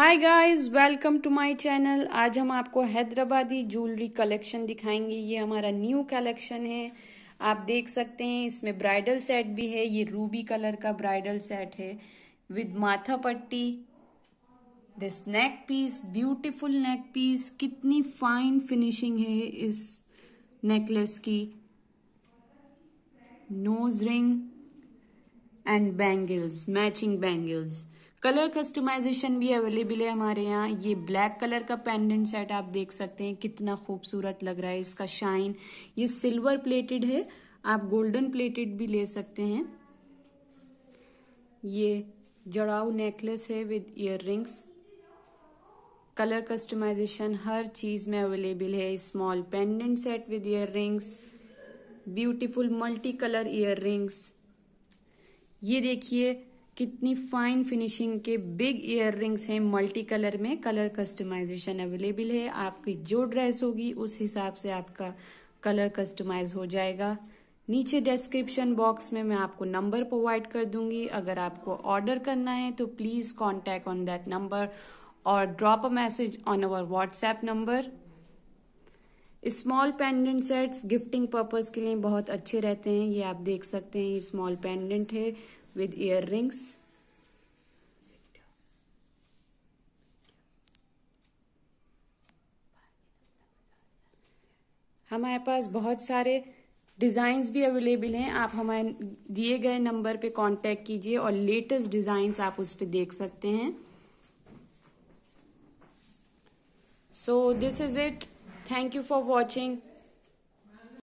Hi guys welcome to my channel आज हम आपको हैदराबादी ज्वेलरी कलेक्शन दिखाएंगे ये हमारा न्यू कलेक्शन है आप देख सकते हैं इसमें ब्राइडल सेट भी है ये रूबी कलर का ब्राइडल सेट है विद माथा पट्टी this neck piece beautiful neck piece कितनी फाइन फिनिशिंग है इस नेकलेस की nose ring and bangles matching bangles colour customisation भी अवेलेबल है हमारे यहाँ ये ब्लैक कलर का पेंडेंट सेट आप देख सकते हैं कितना खूबसूरत लग रहा है इसका शाइन ये सिल्वर प्लेटेड है आप गोल्डन प्लेटेड भी ले सकते हैं ये जड़ाऊ नेकलेस है with earrings colour customisation हर चीज़ में अवेलेबल है small pendant set with earrings beautiful multi colour earrings ये देखिए कितनी फाइन फिनिशिंग के बिग इयर रिंग्स हैं मल्टी कलर में कलर कस्टमाइजेशन अवेलेबल है आपकी जो ड्रेस होगी उस हिसाब से आपका कलर कस्टमाइज हो जाएगा नीचे डिस्क्रिप्शन बॉक्स में मैं आपको नंबर प्रोवाइड कर दूंगी अगर आपको ऑर्डर करना है तो please contact on that number और drop a message on our WhatsApp number small pendant sets gifting purpose के लिए बहुत अच्छे रहते हैं ये आप देख सकते हैं ये स्मॉल पेंडेंट है with earrings. हमारे पास बहुत सारे डिज़ाइंस भी अवेलेबल हैं आप हमारे दिए गए नंबर पे कांटेक्ट कीजिए और लेटेस्ट डिज़ाइंस आप उस पर देख सकते हैं so this is it thank you for watching